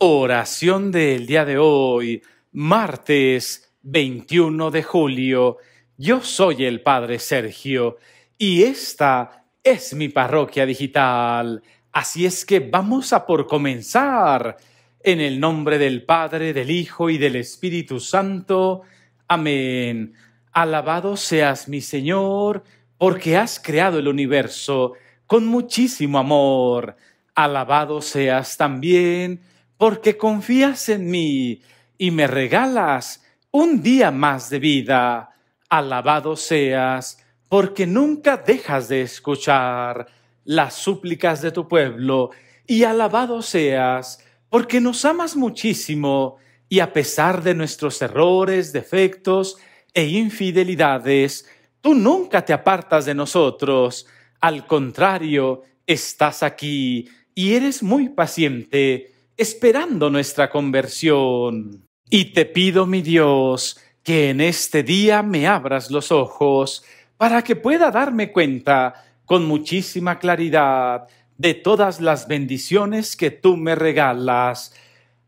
Oración del día de hoy, martes 21 de julio. Yo soy el Padre Sergio y esta es mi parroquia digital. Así es que vamos a por comenzar. En el nombre del Padre, del Hijo y del Espíritu Santo. Amén. Alabado seas mi Señor, porque has creado el universo con muchísimo amor. Alabado seas también porque confías en mí y me regalas un día más de vida. Alabado seas, porque nunca dejas de escuchar las súplicas de tu pueblo, y alabado seas, porque nos amas muchísimo, y a pesar de nuestros errores, defectos e infidelidades, tú nunca te apartas de nosotros, al contrario, estás aquí y eres muy paciente esperando nuestra conversión. Y te pido, mi Dios, que en este día me abras los ojos para que pueda darme cuenta con muchísima claridad de todas las bendiciones que tú me regalas.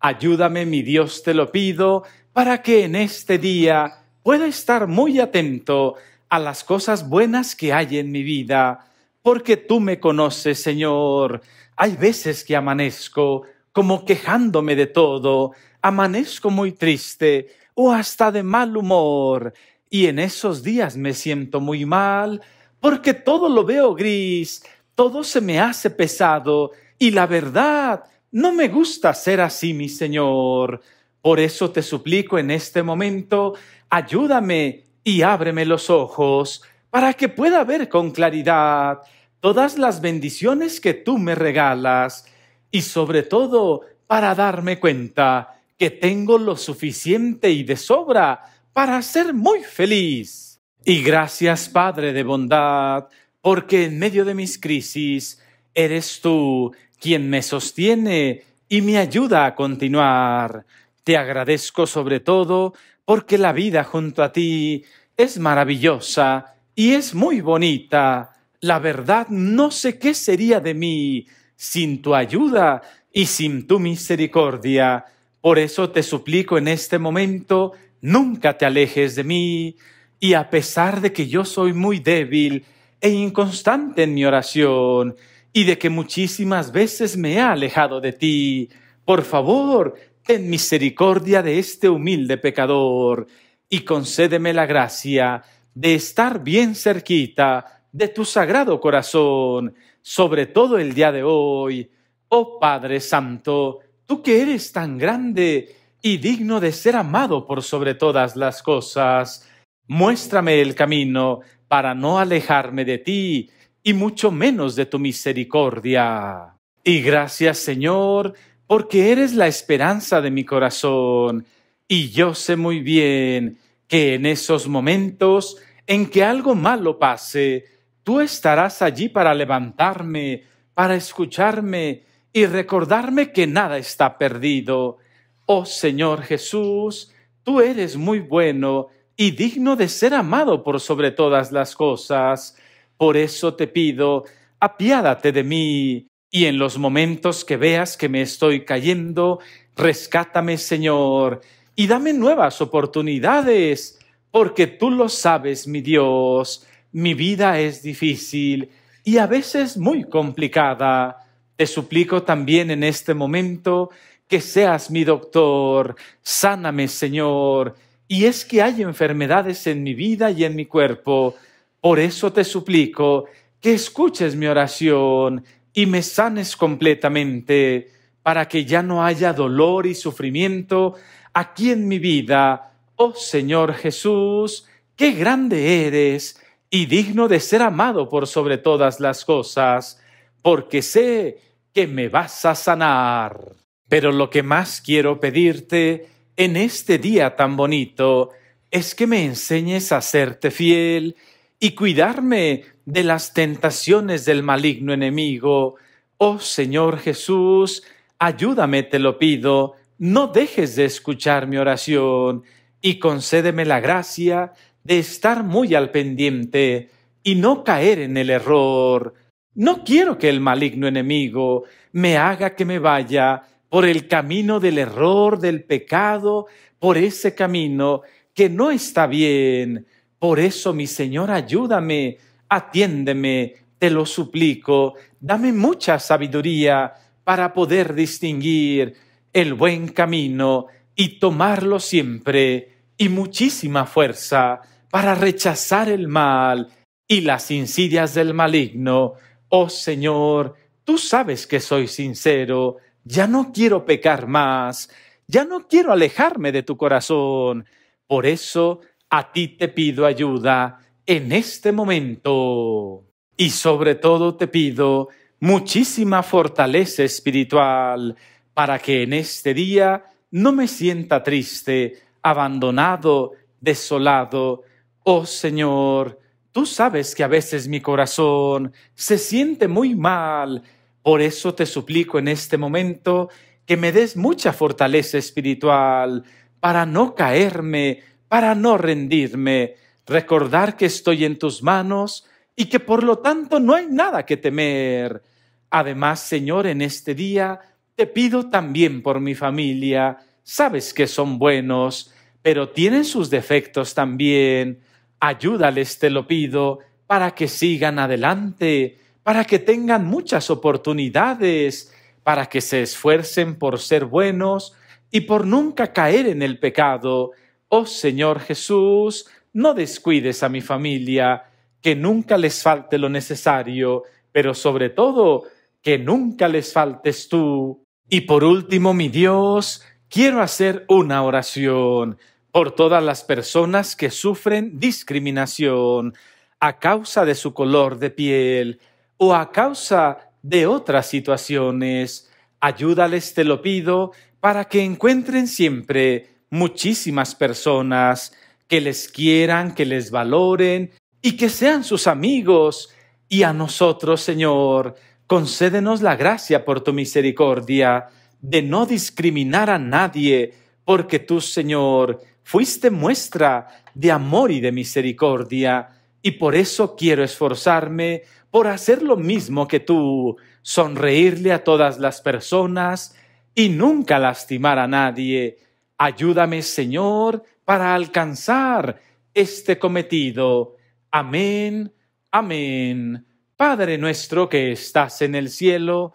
Ayúdame, mi Dios, te lo pido, para que en este día pueda estar muy atento a las cosas buenas que hay en mi vida, porque tú me conoces, Señor. Hay veces que amanezco como quejándome de todo, amanezco muy triste o hasta de mal humor, y en esos días me siento muy mal, porque todo lo veo gris, todo se me hace pesado, y la verdad, no me gusta ser así, mi Señor. Por eso te suplico en este momento, ayúdame y ábreme los ojos, para que pueda ver con claridad todas las bendiciones que tú me regalas, y sobre todo para darme cuenta que tengo lo suficiente y de sobra para ser muy feliz. Y gracias Padre de bondad, porque en medio de mis crisis eres tú quien me sostiene y me ayuda a continuar. Te agradezco sobre todo porque la vida junto a ti es maravillosa y es muy bonita. La verdad no sé qué sería de mí sin tu ayuda y sin tu misericordia. Por eso te suplico en este momento, nunca te alejes de mí, y a pesar de que yo soy muy débil e inconstante en mi oración, y de que muchísimas veces me he alejado de ti, por favor, ten misericordia de este humilde pecador, y concédeme la gracia de estar bien cerquita de tu sagrado corazón, sobre todo el día de hoy. Oh Padre Santo, tú que eres tan grande y digno de ser amado por sobre todas las cosas, muéstrame el camino para no alejarme de ti y mucho menos de tu misericordia. Y gracias Señor, porque eres la esperanza de mi corazón, y yo sé muy bien que en esos momentos en que algo malo pase, tú estarás allí para levantarme, para escucharme y recordarme que nada está perdido. Oh Señor Jesús, tú eres muy bueno y digno de ser amado por sobre todas las cosas. Por eso te pido, apiádate de mí, y en los momentos que veas que me estoy cayendo, rescátame, Señor, y dame nuevas oportunidades, porque tú lo sabes, mi Dios mi vida es difícil y a veces muy complicada. Te suplico también en este momento que seas mi doctor, sáname Señor. Y es que hay enfermedades en mi vida y en mi cuerpo. Por eso te suplico que escuches mi oración y me sanes completamente, para que ya no haya dolor y sufrimiento aquí en mi vida. Oh Señor Jesús, qué grande eres y digno de ser amado por sobre todas las cosas, porque sé que me vas a sanar. Pero lo que más quiero pedirte en este día tan bonito es que me enseñes a serte fiel y cuidarme de las tentaciones del maligno enemigo. Oh Señor Jesús, ayúdame, te lo pido, no dejes de escuchar mi oración y concédeme la gracia de estar muy al pendiente y no caer en el error. No quiero que el maligno enemigo me haga que me vaya por el camino del error, del pecado, por ese camino que no está bien. Por eso, mi Señor, ayúdame, atiéndeme, te lo suplico, dame mucha sabiduría para poder distinguir el buen camino y tomarlo siempre y muchísima fuerza para rechazar el mal y las insidias del maligno. Oh Señor, tú sabes que soy sincero, ya no quiero pecar más, ya no quiero alejarme de tu corazón. Por eso a ti te pido ayuda en este momento. Y sobre todo te pido muchísima fortaleza espiritual para que en este día no me sienta triste, abandonado, desolado. Oh Señor, tú sabes que a veces mi corazón se siente muy mal. Por eso te suplico en este momento que me des mucha fortaleza espiritual para no caerme, para no rendirme, recordar que estoy en tus manos y que por lo tanto no hay nada que temer. Además, Señor, en este día te pido también por mi familia, sabes que son buenos, pero tienen sus defectos también. Ayúdales, te lo pido, para que sigan adelante, para que tengan muchas oportunidades, para que se esfuercen por ser buenos y por nunca caer en el pecado. Oh Señor Jesús, no descuides a mi familia, que nunca les falte lo necesario, pero sobre todo, que nunca les faltes tú. Y por último, mi Dios, quiero hacer una oración por todas las personas que sufren discriminación a causa de su color de piel o a causa de otras situaciones. Ayúdales, te lo pido, para que encuentren siempre muchísimas personas que les quieran, que les valoren y que sean sus amigos. Y a nosotros, Señor, concédenos la gracia por tu misericordia de no discriminar a nadie, porque tú, Señor, fuiste muestra de amor y de misericordia, y por eso quiero esforzarme por hacer lo mismo que tú, sonreírle a todas las personas y nunca lastimar a nadie. Ayúdame, Señor, para alcanzar este cometido. Amén, amén. Padre nuestro que estás en el cielo,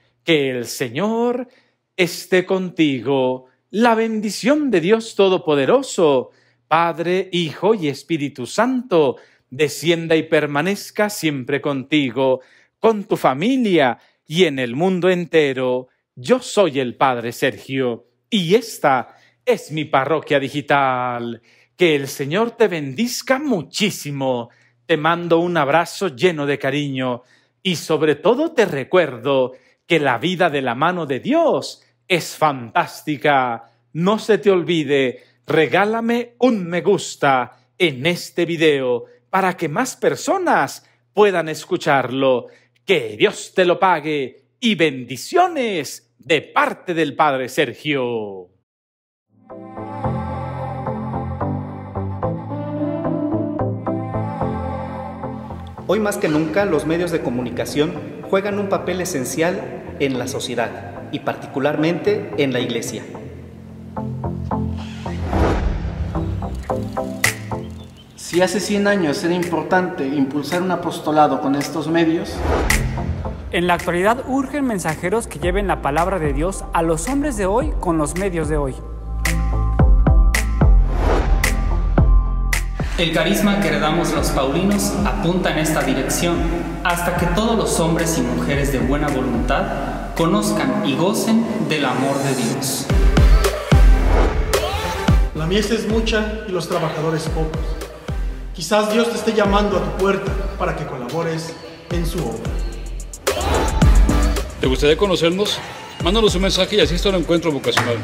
que el Señor esté contigo. La bendición de Dios Todopoderoso, Padre, Hijo y Espíritu Santo, descienda y permanezca siempre contigo, con tu familia y en el mundo entero. Yo soy el Padre Sergio y esta es mi parroquia digital. Que el Señor te bendizca muchísimo. Te mando un abrazo lleno de cariño y sobre todo te recuerdo que la vida de la mano de Dios es fantástica. No se te olvide, regálame un me gusta en este video para que más personas puedan escucharlo. Que Dios te lo pague y bendiciones de parte del Padre Sergio. Hoy más que nunca los medios de comunicación juegan un papel esencial en la sociedad y particularmente en la iglesia. Si hace 100 años era importante impulsar un apostolado con estos medios, en la actualidad urgen mensajeros que lleven la palabra de Dios a los hombres de hoy con los medios de hoy. El carisma que heredamos los Paulinos apunta en esta dirección, hasta que todos los hombres y mujeres de buena voluntad conozcan y gocen del amor de Dios. La mies es mucha y los trabajadores pocos. Quizás Dios te esté llamando a tu puerta para que colabores en su obra. ¿Te gustaría conocernos? Mándanos un mensaje y asiste lo encuentro vocacional.